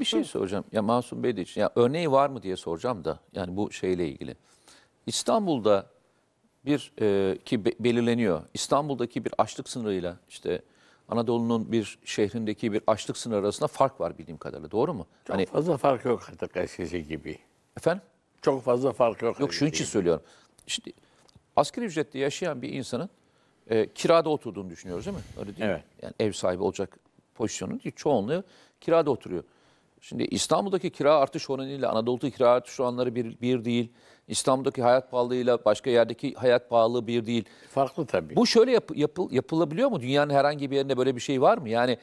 Bir şey soracağım. Ya Masum Bey de için. Ya örneği var mı diye soracağım da. Yani bu şeyle ilgili. İstanbul'da bir e, ki be, belirleniyor. İstanbul'daki bir açlık sınırıyla işte Anadolu'nun bir şehrindeki bir açlık sınırı arasında fark var bildiğim kadarıyla. Doğru mu? Çok hani, fazla fark yok artık eskisi gibi. Efendim? Çok fazla fark yok. Yok şunun için söylüyorum. Şimdi asgari ücretle yaşayan bir insanın e, kirada oturduğunu düşünüyoruz değil mi? Öyle değil evet. mi? Yani ev sahibi olacak pozisyonun değil. Çoğunluğu kirada oturuyor. Şimdi İstanbul'daki kira artış oranıyla Anadolu'daki kira artış oranları bir, bir değil. İstanbul'daki hayat pahalılığıyla başka yerdeki hayat pahalılığı bir değil. Farklı tabii. Bu şöyle yap, yapıl, yapılabiliyor mu? Dünyanın herhangi bir yerinde böyle bir şey var mı? Yani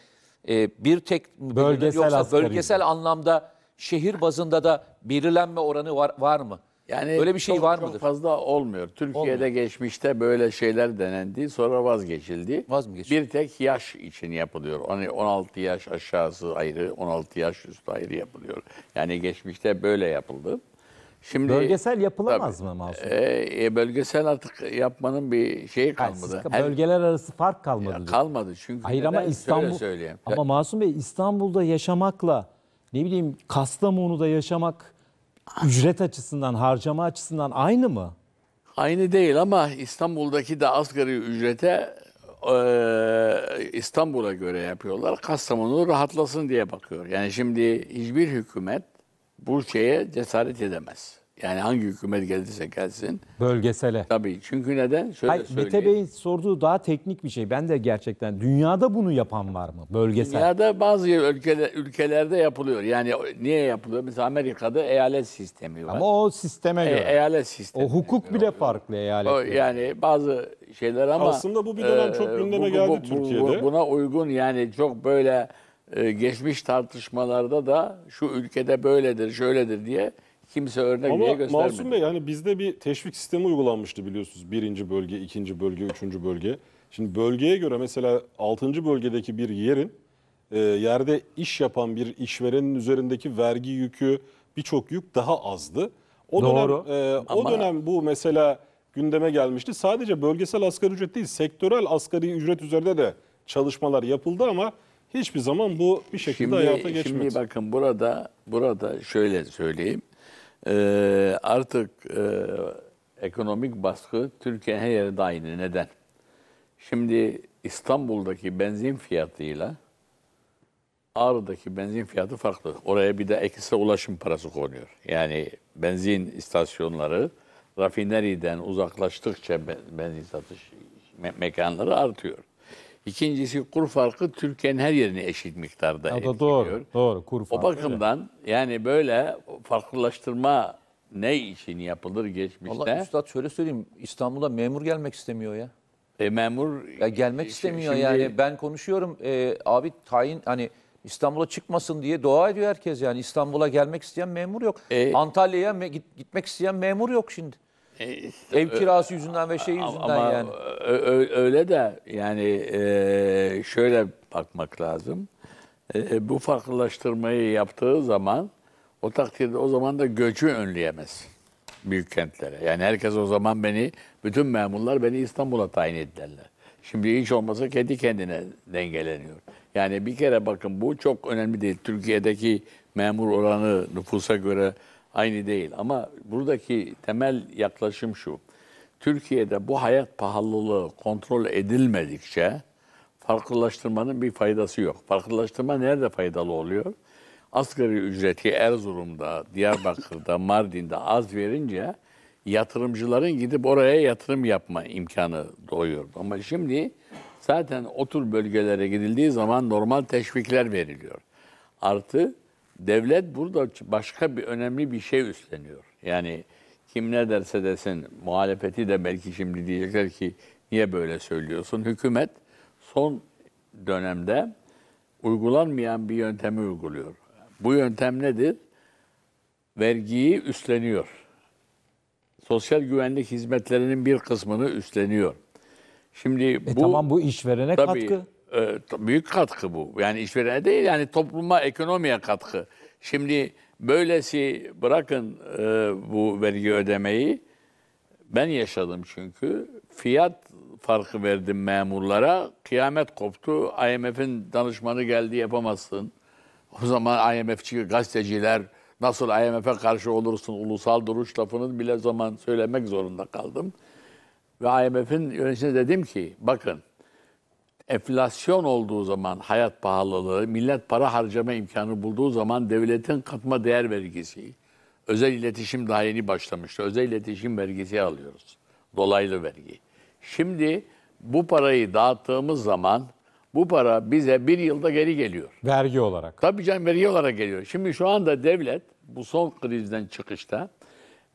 e, bir tek bölgesel yoksa bölgesel anlamda şehir bazında da belirlenme oranı var, var mı? Yani Böyle bir şey çok, var mıdır? Çok fazla olmuyor. Türkiye'de olmuyor. geçmişte böyle şeyler denendi, sonra vazgeçildi. Vaz mı Bir tek yaş için yapılıyor. Hani 16 yaş aşağısı ayrı, 16 yaş üstü ayrı yapılıyor. Yani geçmişte böyle yapıldı. Şimdi bölgesel yapılamaz tabii, mı Masum? E, e bölgesel artık yapmanın bir şeyi kalmadı. Yani Her, bölgeler arası fark kalmadı. Ya, kalmadı çünkü. Hayır ama İstanbul. Söyle ama Masum Bey İstanbul'da yaşamakla ne bileyim Kastamonu'da yaşamak ücret açısından, harcama açısından aynı mı? Aynı değil ama İstanbul'daki de asgari ücrete e, İstanbul'a göre yapıyorlar. Kastamonu rahatlasın diye bakıyor. Yani şimdi hiçbir hükümet bu şeye cesaret edemez. Yani hangi hükümet gelirse gelsin. Bölgesele. Tabii. Çünkü neden? Şöyle Hayır, söyleyeyim. Mete Bey'in sorduğu daha teknik bir şey. Ben de gerçekten dünyada bunu yapan var mı? Bölgesel. Dünyada bazı ülkeler, ülkelerde yapılıyor. Yani niye yapılıyor? Mesela Amerika'da eyalet sistemi var. Ama o sisteme e, göre. E, eyalet sistemi. O hukuk bile oluyor. farklı eyalet. O, yani bazı şeyler ama Aslında bu bir dönem e, çok gündeme bu, geldi bu, bu, Türkiye'de. buna uygun yani çok böyle e, geçmiş tartışmalarda da şu ülkede böyledir, şöyledir diye kimse örnek Ama niye göstermedi? Masum Bey yani bizde bir teşvik sistemi uygulanmıştı biliyorsunuz. Birinci bölge, ikinci bölge, üçüncü bölge. Şimdi bölgeye göre mesela altıncı bölgedeki bir yerin e, yerde iş yapan bir işverenin üzerindeki vergi yükü birçok yük daha azdı. O Doğru. dönem e, Ama... o dönem bu mesela gündeme gelmişti. Sadece bölgesel asgari ücret değil, sektörel asgari ücret üzerinde de çalışmalar yapıldı ama hiçbir zaman bu bir şekilde şimdi, hayata geçmedi. Şimdi bakın burada burada şöyle söyleyeyim. Ee, artık e, ekonomik baskı Türkiye her yere de aynı. Neden? Şimdi İstanbul'daki benzin fiyatıyla Ağrı'daki benzin fiyatı farklı. Oraya bir de ekstra ulaşım parası konuyor. Yani benzin istasyonları rafineriden uzaklaştıkça benzin satış me- mekanları artıyor. İkincisi kur farkı Türkiye'nin her yerini eşit miktarda ya etkiliyor. Doğru, doğru kur farkı. O bakımdan öyle. yani böyle farklılaştırma ne için yapılır geçmişte? Allah üstad şöyle söyleyeyim İstanbul'a memur gelmek istemiyor ya. E memur ya gelmek e, şey, istemiyor şimdi, yani ben konuşuyorum e, abi tayin hani İstanbul'a çıkmasın diye dua ediyor herkes yani İstanbul'a gelmek isteyen memur yok. E, Antalya'ya me- gitmek isteyen memur yok şimdi. E, Ev kirası yüzünden ve şey yüzünden ama yani. Öyle de yani e, şöyle bakmak lazım. E, e, bu farklılaştırmayı yaptığı zaman o takdirde o zaman da göçü önleyemez büyük kentlere. Yani herkes o zaman beni, bütün memurlar beni İstanbul'a tayin ederler Şimdi hiç olmasa kendi kendine dengeleniyor. Yani bir kere bakın bu çok önemli değil. Türkiye'deki memur oranı nüfusa göre Aynı değil ama buradaki temel yaklaşım şu. Türkiye'de bu hayat pahalılığı kontrol edilmedikçe farklılaştırmanın bir faydası yok. Farklılaştırma nerede faydalı oluyor? Asgari ücreti Erzurum'da, Diyarbakır'da, Mardin'de az verince yatırımcıların gidip oraya yatırım yapma imkanı doğuyor. Ama şimdi zaten o tür bölgelere gidildiği zaman normal teşvikler veriliyor. Artı devlet burada başka bir önemli bir şey üstleniyor. Yani kim ne derse desin muhalefeti de belki şimdi diyecekler ki niye böyle söylüyorsun? Hükümet son dönemde uygulanmayan bir yöntemi uyguluyor. Bu yöntem nedir? Vergiyi üstleniyor. Sosyal güvenlik hizmetlerinin bir kısmını üstleniyor. Şimdi e bu e tamam bu işverene tabii, katkı. Ee, büyük katkı bu. Yani işverene değil yani topluma, ekonomiye katkı. Şimdi böylesi bırakın e, bu vergi ödemeyi. Ben yaşadım çünkü. Fiyat farkı verdim memurlara. Kıyamet koptu. IMF'in danışmanı geldi yapamazsın. O zaman IMF'çi gazeteciler nasıl IMF'e karşı olursun ulusal duruş lafını bile zaman söylemek zorunda kaldım. Ve IMF'in yöneticisine dedim ki bakın enflasyon olduğu zaman hayat pahalılığı, millet para harcama imkanı bulduğu zaman devletin katma değer vergisi, özel iletişim daha yeni başlamıştı. Özel iletişim vergisi alıyoruz. Dolaylı vergi. Şimdi bu parayı dağıttığımız zaman bu para bize bir yılda geri geliyor. Vergi olarak. Tabii canım vergi olarak geliyor. Şimdi şu anda devlet bu son krizden çıkışta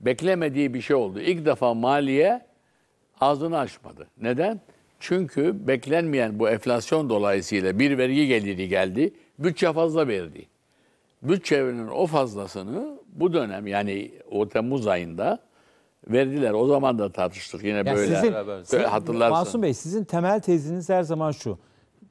beklemediği bir şey oldu. İlk defa maliye ağzını açmadı. Neden? Çünkü beklenmeyen bu enflasyon dolayısıyla bir vergi geliri geldi, bütçe fazla verdi. Bütçenin o fazlasını bu dönem yani o Temmuz ayında verdiler. O zaman da tartıştık yine yani böyle. Sizin, böyle sizin, hatırlarsın. Masum Bey sizin temel teziniz her zaman şu.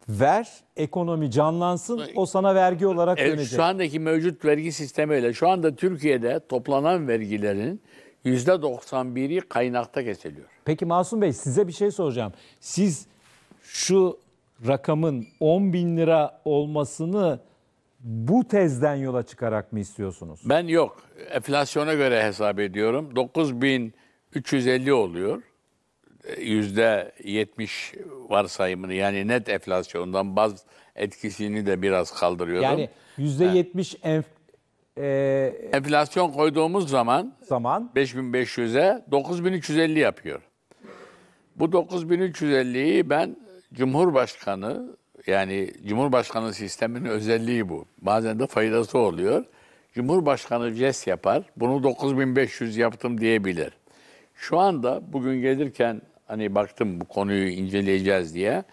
Ver, ekonomi canlansın, o sana vergi olarak e, dönecek. Şu andaki mevcut vergi sistemiyle şu anda Türkiye'de toplanan vergilerin %91'i kaynakta kesiliyor. Peki Masum Bey size bir şey soracağım. Siz şu rakamın 10 bin lira olmasını bu tezden yola çıkarak mı istiyorsunuz? Ben yok. Enflasyona göre hesap ediyorum. 9350 oluyor. %70 e, varsayımını yani net enflasyondan baz etkisini de biraz kaldırıyorum. Yani %70 yani, e, Enflasyon koyduğumuz zaman zaman 5500'e 9350 yapıyor. Bu 9350'yi ben Cumhurbaşkanı yani Cumhurbaşkanı sisteminin özelliği bu. Bazen de faydası oluyor. Cumhurbaşkanı jest yapar. Bunu 9500 yaptım diyebilir. Şu anda bugün gelirken hani baktım bu konuyu inceleyeceğiz diye.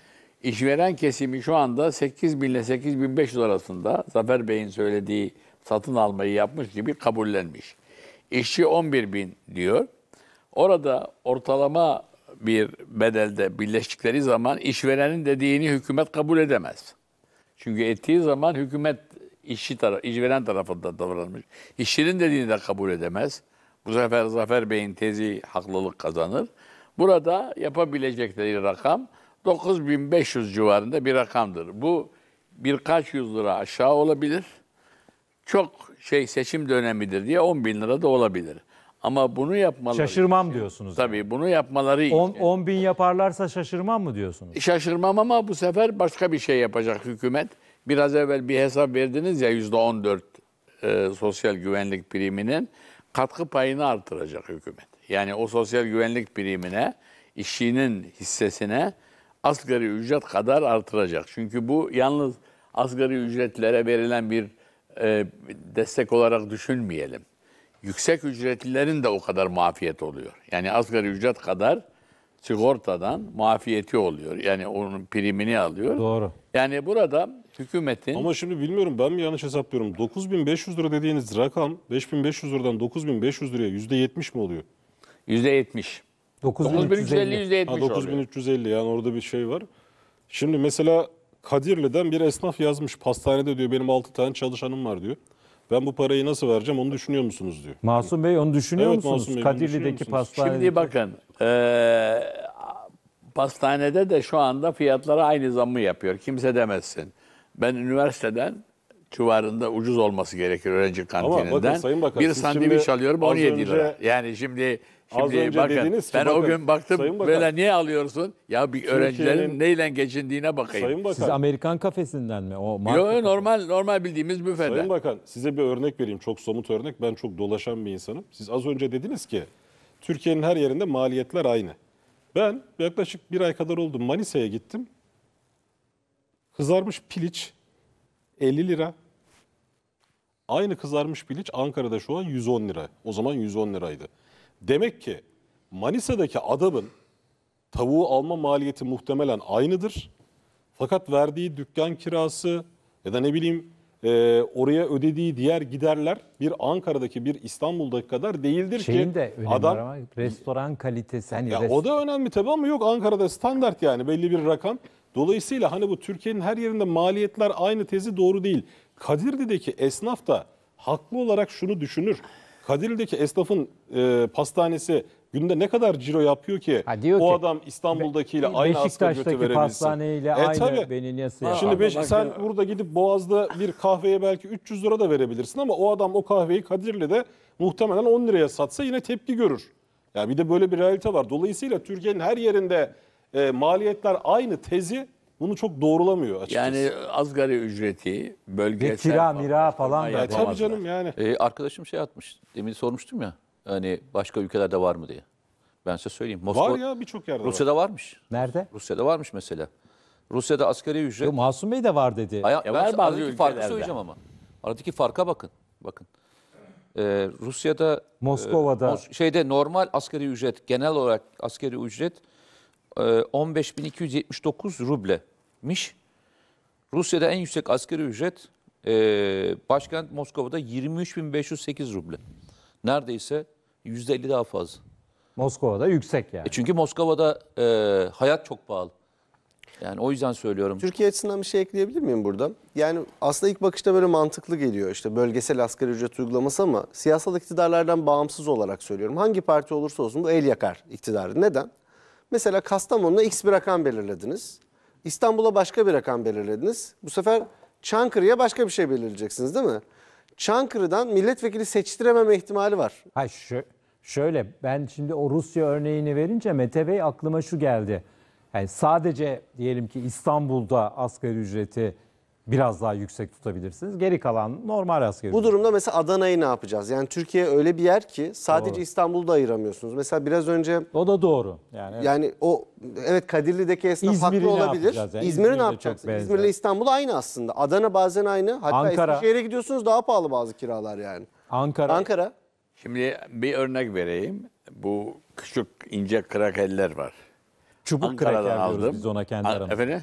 İşveren kesimi şu anda 8000 ile 8500 arasında Zafer Bey'in söylediği satın almayı yapmış gibi kabullenmiş. İşçi 11 bin diyor. Orada ortalama bir bedelde birleştikleri zaman işverenin dediğini hükümet kabul edemez. Çünkü ettiği zaman hükümet işçi taraf, işveren tarafında davranmış. İşçinin dediğini de kabul edemez. Bu sefer Zafer Bey'in tezi haklılık kazanır. Burada yapabilecekleri rakam 9500 civarında bir rakamdır. Bu birkaç yüz lira aşağı olabilir çok şey seçim dönemidir diye 10 bin lira da olabilir. Ama bunu yapmaları Şaşırmam diyorsunuz. Tabii bunu yapmaları 10, 10 bin yaparlarsa şaşırmam mı diyorsunuz? Şaşırmam ama bu sefer başka bir şey yapacak hükümet. Biraz evvel bir hesap verdiniz ya %14 e, sosyal güvenlik priminin katkı payını artıracak hükümet. Yani o sosyal güvenlik primine işçinin hissesine asgari ücret kadar artıracak. Çünkü bu yalnız asgari ücretlere verilen bir e, destek olarak düşünmeyelim. Yüksek ücretlilerin de o kadar muafiyet oluyor. Yani asgari ücret kadar sigortadan muafiyeti oluyor. Yani onun primini alıyor. Doğru. Yani burada hükümetin... Ama şimdi bilmiyorum ben mi yanlış hesaplıyorum? 9500 lira dediğiniz rakam 5500 liradan 9500 liraya %70 mi oluyor? %70. 9350 %70 ha, 9350 oluyor. yani orada bir şey var. Şimdi mesela Kadirli'den bir esnaf yazmış. Pastanede diyor benim 6 tane çalışanım var diyor. Ben bu parayı nasıl vereceğim onu düşünüyor musunuz diyor. Masum Bey onu düşünüyor Evet, musunuz? Masum Bey, Kadirli'deki musunuz? Şimdi bakın, eee, pastanede de şu anda fiyatlara aynı zammı yapıyor. Kimse demezsin. Ben üniversiteden civarında ucuz olması gerekir öğrenci kantininden. bakın kantininden. Sayın Bakan, bir sandviç alıyorum az 17 lira. önce- Yani şimdi Az Şimdi önce bakın, dediniz ki ben bakın, o gün baktım böyle niye alıyorsun? Ya bir öğrencilerin neyle geçindiğine bakayım. Sayın Bakan, Siz Amerikan kafesinden mi? O marka normal normal bildiğimiz büfeden. Sayın Bakan size bir örnek vereyim. Çok somut örnek. Ben çok dolaşan bir insanım. Siz az önce dediniz ki Türkiye'nin her yerinde maliyetler aynı. Ben yaklaşık bir ay kadar oldu Manisa'ya gittim. Kızarmış piliç 50 lira. Aynı kızarmış piliç Ankara'da şu an 110 lira. O zaman 110 liraydı. Demek ki Manisa'daki adamın tavuğu alma maliyeti muhtemelen aynıdır. Fakat verdiği dükkan kirası ya da ne bileyim e, oraya ödediği diğer giderler bir Ankara'daki bir İstanbul'daki kadar değildir Şeyin ki. de önemli adam, ama restoran kalitesi. Hani ya rest... O da önemli tabii ama yok Ankara'da standart yani belli bir rakam. Dolayısıyla hani bu Türkiye'nin her yerinde maliyetler aynı tezi doğru değil. Kadirli'deki esnaf da haklı olarak şunu düşünür. Kadirli'deki esnafın e, pastanesi günde ne kadar ciro yapıyor ki ha, diyor o ki, adam İstanbul'dakiyle Be- aynı asgari ücreti verebilsin. pastaneyle e, aynı beni nasıl Şimdi beş, sen ya. burada gidip Boğaz'da bir kahveye belki 300 lira da verebilirsin ama o adam o kahveyi Kadirli'de muhtemelen 10 liraya satsa yine tepki görür. Ya yani bir de böyle bir realite var. Dolayısıyla Türkiye'nin her yerinde e, maliyetler aynı tezi bunu çok doğrulamıyor açıkçası. Yani asgari ücreti, bölgesel... Ve kira, mira falan da. E, tabii canım yani. Ee, arkadaşım şey atmış. Demin sormuştum ya. Hani başka ülkelerde var mı diye. Ben size söyleyeyim. Moskova, Var ya birçok yerde var. Rusya'da varmış. Nerede? Rusya'da varmış mesela. Rusya'da asgari ücret... Yo, Masum Bey de var dedi. Aya, e, ben var size bazı aradaki farkı söyleyeceğim ama. Aradaki farka bakın. Bakın. Ee, Rusya'da... E, Moskova'da. Mos- şeyde normal asgari ücret, genel olarak asgari ücret 15.279 ee, rublemiş. Rusya'da en yüksek askeri ücret e, başkent Moskova'da 23.508 ruble. Neredeyse %50 daha fazla. Moskova'da yüksek yani. E çünkü Moskova'da e, hayat çok pahalı. Yani o yüzden söylüyorum. Türkiye açısından bir şey ekleyebilir miyim burada? Yani aslında ilk bakışta böyle mantıklı geliyor işte bölgesel asgari ücret uygulaması ama siyasal iktidarlardan bağımsız olarak söylüyorum. Hangi parti olursa olsun bu el yakar iktidarı. Neden? Mesela Kastamonu'na X bir rakam belirlediniz. İstanbul'a başka bir rakam belirlediniz. Bu sefer Çankırı'ya başka bir şey belirleyeceksiniz değil mi? Çankırı'dan milletvekili seçtirememe ihtimali var. Hayır şu, şöyle ben şimdi o Rusya örneğini verince Mete Bey aklıma şu geldi. Yani sadece diyelim ki İstanbul'da asgari ücreti biraz daha yüksek tutabilirsiniz. Geri kalan normal asgari Bu durumda mesela Adana'yı ne yapacağız? Yani Türkiye öyle bir yer ki sadece Doğru. İstanbul'da ayıramıyorsunuz. Mesela biraz önce O da doğru. Yani, evet. yani o evet Kadirli'deki esnaf İzmir'i ne haklı olabilir. yani? İzmir'i ne çok İzmir'le İstanbul aynı aslında. Adana bazen aynı. Hatta Ankara. Eskişehir'e gidiyorsunuz daha pahalı bazı kiralar yani. Ankara, Ankara Şimdi bir örnek vereyim. Bu küçük ince krakeller var. çubuk Ankara'dan kreker aldım. biz ona kendi aramızda. Efendim?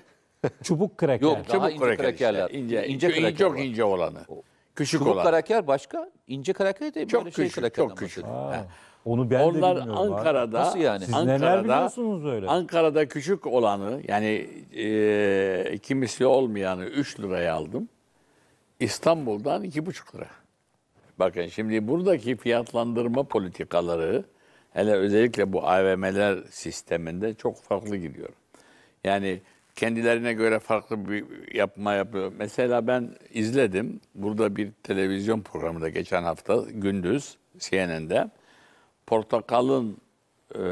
Çubuk kraker. Yok çubuk ince krakerler. Işte. İnce, ince kraker ince, çok ince olanı. O, küçük çubuk olan. kraker başka, ince kraker de çok böyle şey küçük, şey kraker. Çok küçük. Onu ben Onlar de bilmiyorum. Ankara'da, Nasıl yani? Siz Ankara'da, neler biliyorsunuz öyle? Ankara'da küçük olanı yani e, iki misli olmayanı 3 liraya aldım. İstanbul'dan 2,5 lira. Bakın şimdi buradaki fiyatlandırma politikaları hele özellikle bu AVM'ler sisteminde çok farklı gidiyor. Yani kendilerine göre farklı bir yapma yapıyor. Mesela ben izledim. Burada bir televizyon programında geçen hafta gündüz CNN'de portakalın e,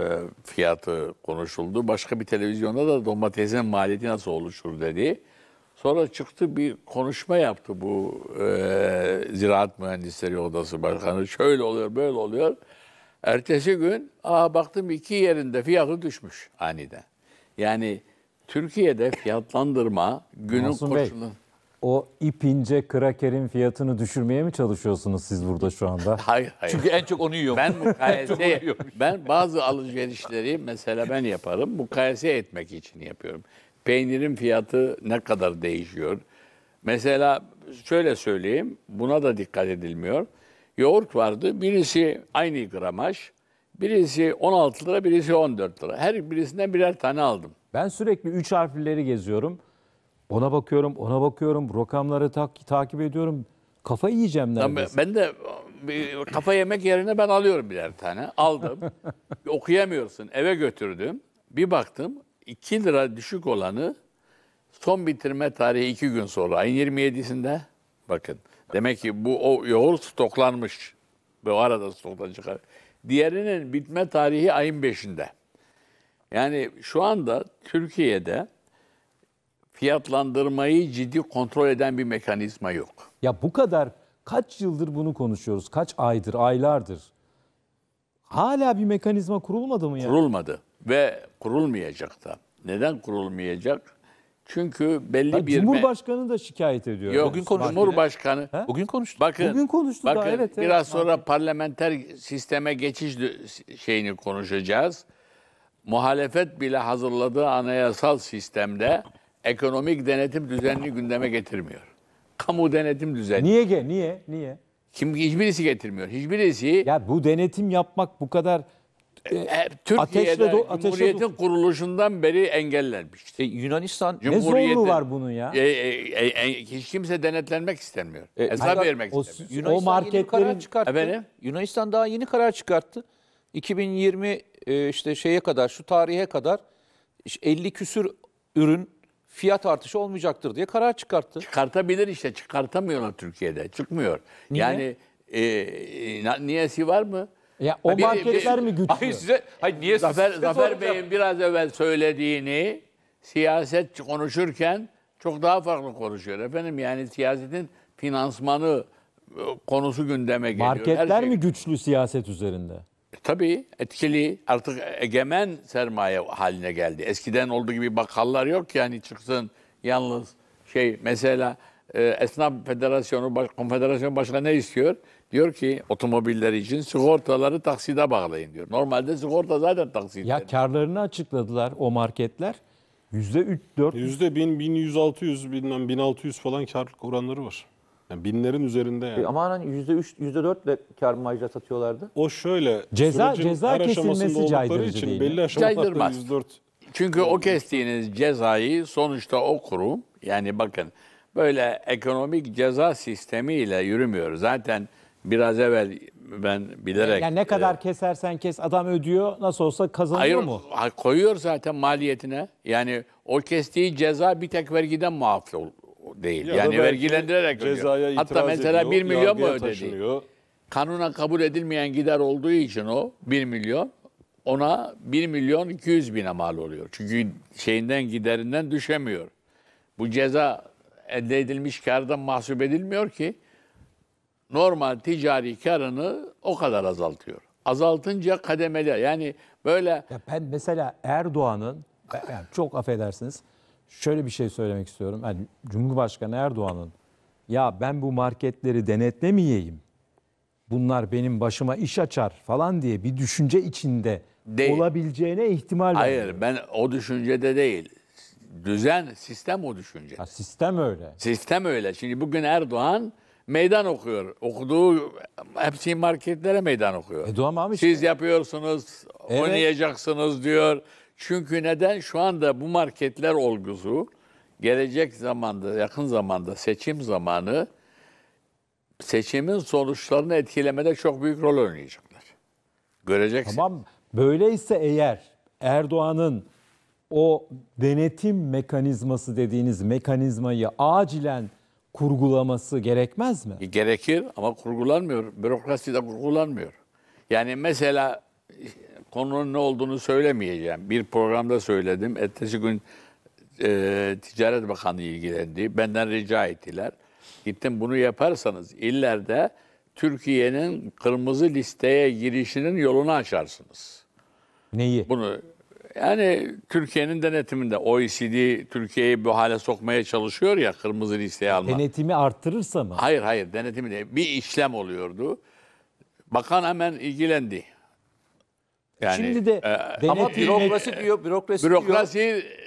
fiyatı konuşuldu. Başka bir televizyonda da domatesin maliyeti nasıl oluşur dedi. Sonra çıktı bir konuşma yaptı bu e, Ziraat Mühendisleri Odası Başkanı. Şöyle oluyor, böyle oluyor. Ertesi gün aa baktım iki yerinde fiyatı düşmüş aniden. Yani Türkiye'de fiyatlandırma günün Masum koşulu. Bey, o ip ince krakerin fiyatını düşürmeye mi çalışıyorsunuz siz burada şu anda? Hayır hayır. Çünkü en çok onu yiyorum. Ben mukayese, ben bazı alışverişleri mesela ben yaparım. Mukayese etmek için yapıyorum. Peynirin fiyatı ne kadar değişiyor? Mesela şöyle söyleyeyim. Buna da dikkat edilmiyor. Yoğurt vardı. Birisi aynı gramaj. Birisi 16 lira, birisi 14 lira. Her birisinden birer tane aldım. Ben sürekli 3 harflileri geziyorum. Ona bakıyorum, ona bakıyorum. Rakamları tak, takip ediyorum. Kafa yiyeceğim neredeyse. Ben, ben de bir e, kafa yemek yerine ben alıyorum birer tane. Aldım. Okuyamıyorsun. Eve götürdüm. Bir baktım 2 lira düşük olanı son bitirme tarihi 2 gün sonra. Ayın 27'sinde bakın. Demek ki bu o yoğurt stoklanmış. Bu arada stoklanacak. Diğerinin bitme tarihi ayın 5'inde. Yani şu anda Türkiye'de fiyatlandırmayı ciddi kontrol eden bir mekanizma yok. Ya bu kadar kaç yıldır bunu konuşuyoruz? Kaç aydır, aylardır? Hala bir mekanizma kurulmadı mı ya? Kurulmadı ve kurulmayacak da. Neden kurulmayacak? Çünkü belli ha, bir Cumhurbaşkanı me- da şikayet ediyor. Yok, bugün konuştu. Cumhurbaşkanı. He? Bugün konuştu. Bakın. Bugün konuştu bakın, da evet. Biraz evet, sonra abi. parlamenter sisteme geçiş şeyini konuşacağız. Muhalefet bile hazırladığı anayasal sistemde ekonomik denetim düzenini gündeme getirmiyor. Kamu denetim düzeni. Niye ge? Niye? Niye? Kim hiçbirisi getirmiyor. Hiçbirisi. Ya bu denetim yapmak bu kadar e, e Türkiye'de do, Cumhuriyet'in ateşle... kuruluşundan beri engellenmişti. E, Yunanistan ne zorluğu var bunun ya? E, e, e, e, hiç kimse denetlenmek istemiyor. E, Hesap hayır, vermek o, istemiyor. Yunanistan o marketlerin... yeni karar çıkarttı. Efendim? Yunanistan daha yeni karar çıkarttı. 2020 e, işte şeye kadar şu tarihe kadar 50 küsür ürün fiyat artışı olmayacaktır diye karar çıkarttı. Çıkartabilir işte çıkartamıyorlar Türkiye'de çıkmıyor. Niye? Yani e, e, niyesi var mı? Ya o bir- marketler bir- mi güçlü? Hayır size, hayır niye Zafer, size Zafer soracağım? Bey'in biraz evvel söylediğini siyaset konuşurken çok daha farklı konuşuyor efendim. Yani siyasetin finansmanı e, konusu gündeme geliyor. Marketler şey- mi güçlü siyaset üzerinde? E, tabii etkili artık egemen sermaye haline geldi. Eskiden olduğu gibi bakkallar yok yani hani çıksın yalnız şey mesela e, Esnaf Federasyonu, baş, Konfederasyon başka ne istiyor? Diyor ki otomobiller için sigortaları takside bağlayın diyor. Normalde sigorta zaten taksit. Ya karlarını açıkladılar o marketler. Yüzde 3 4 Yüzde 1000 1100 600 bilmem 1600 falan kar oranları var. Yani binlerin üzerinde yani. E ama hani %3 %4 ile kar marjla satıyorlardı. O şöyle ceza ceza her aşamasında kesilmesi caydırıcı için değil. belli aşamalarda Caydırmaz. %4 Çünkü o kestiğiniz cezayı sonuçta o kurum yani bakın böyle ekonomik ceza sistemiyle yürümüyor. Zaten Biraz evvel ben bilerek... Yani ne kadar e, kesersen kes adam ödüyor nasıl olsa kazanıyor hayır, mu? Hayır koyuyor zaten maliyetine. Yani o kestiği ceza bir tek vergiden muaf değil. Ya yani vergilendirerek ödüyor. Hatta mesela ediyor, 1 milyon mu ödedi? Taşınıyor. Kanuna kabul edilmeyen gider olduğu için o 1 milyon ona 1 milyon 200 bine mal oluyor. Çünkü şeyinden giderinden düşemiyor. Bu ceza elde edilmiş kardan mahsup edilmiyor ki normal ticari karını o kadar azaltıyor. Azaltınca kademeli yani böyle... Ya ben mesela Erdoğan'ın, yani çok affedersiniz, şöyle bir şey söylemek istiyorum. Yani Cumhurbaşkanı Erdoğan'ın, ya ben bu marketleri denetlemeyeyim, bunlar benim başıma iş açar falan diye bir düşünce içinde değil. olabileceğine ihtimal var. Hayır ben o düşüncede değil. Düzen, sistem o düşünce. Ha, sistem öyle. Sistem öyle. Şimdi bugün Erdoğan meydan okuyor. Okuduğu hepsi şey marketlere meydan okuyor. E doğam Siz yapıyorsunuz, evet. oynayacaksınız diyor. Çünkü neden? Şu anda bu marketler olgusu gelecek zamanda, yakın zamanda seçim zamanı seçimin sonuçlarını etkilemede çok büyük rol oynayacaklar. Göreceksin. Tamam. Böyleyse eğer Erdoğan'ın o denetim mekanizması dediğiniz mekanizmayı acilen kurgulaması gerekmez mi? Gerekir ama kurgulanmıyor. Bürokrasi de kurgulanmıyor. Yani mesela konunun ne olduğunu söylemeyeceğim. Bir programda söyledim. Ertesi gün e, Ticaret Bakanı ilgilendi. Benden rica ettiler. Gittim bunu yaparsanız illerde Türkiye'nin kırmızı listeye girişinin yolunu açarsınız. Neyi? Bunu yani Türkiye'nin denetiminde OECD Türkiye'yi bu hale sokmaya çalışıyor ya kırmızı listeye alma. Denetimi arttırırsa mı? Hayır hayır denetimi değil. Bir işlem oluyordu. Bakan hemen ilgilendi. Yani, Şimdi de e, ama bürokrasi diyor, bürokrasi, bürokrasi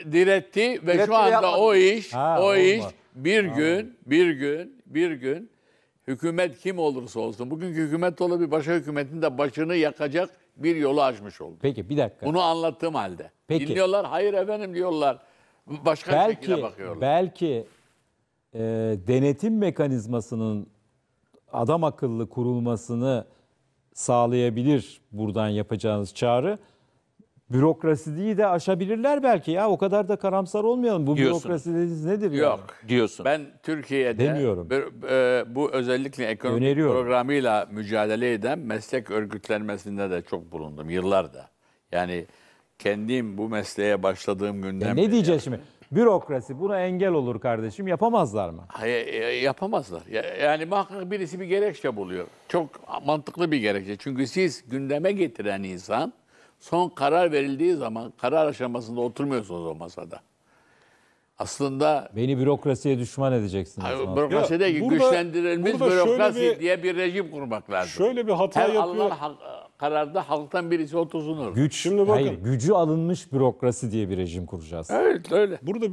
diyor. diretti ve Diretleri şu anda yapmadı. o iş, ha, o olma. iş bir ha. gün, bir gün, bir gün hükümet kim olursa olsun, bugünkü hükümet olabilir, başka hükümetin de başını yakacak bir yolu açmış oldu. Peki bir dakika. Bunu anlattığım halde. Peki. Dinliyorlar hayır efendim diyorlar. Başka belki, şekilde bakıyorlar. Belki e, denetim mekanizmasının adam akıllı kurulmasını sağlayabilir buradan yapacağınız çağrı. Bürokrasi bürokrasiyi de aşabilirler belki ya. O kadar da karamsar olmayalım. Bu Diyorsun. bürokrasi dediğiniz nedir? Yok yani? diyorsun. Ben Türkiye'de Demiyorum. Bir, e, bu özellikle ekonomik programıyla mücadele eden meslek örgütlenmesinde de çok bulundum yıllarda. Yani kendim bu mesleğe başladığım günden ya e, Ne diyeceğiz yani. şimdi? Bürokrasi buna engel olur kardeşim. Yapamazlar mı? Hayır, e, yapamazlar. Yani muhakkak birisi bir gerekçe buluyor. Çok mantıklı bir gerekçe. Çünkü siz gündeme getiren insan Son karar verildiği zaman karar aşamasında oturmuyorsunuz o masada. Aslında Beni bürokrasiye düşman edeceksiniz. Abi, bürokraside Ya, güçlendirilmiş bürokrasi bir- diye bir rejim kurmak lazım. Şöyle bir hata Her alınan yapıyor. ha- kararda halktan birisi otursunur. Güç, Şimdi bakın. hayır, gücü alınmış bürokrasi diye bir rejim kuracağız. Evet öyle. Burada bir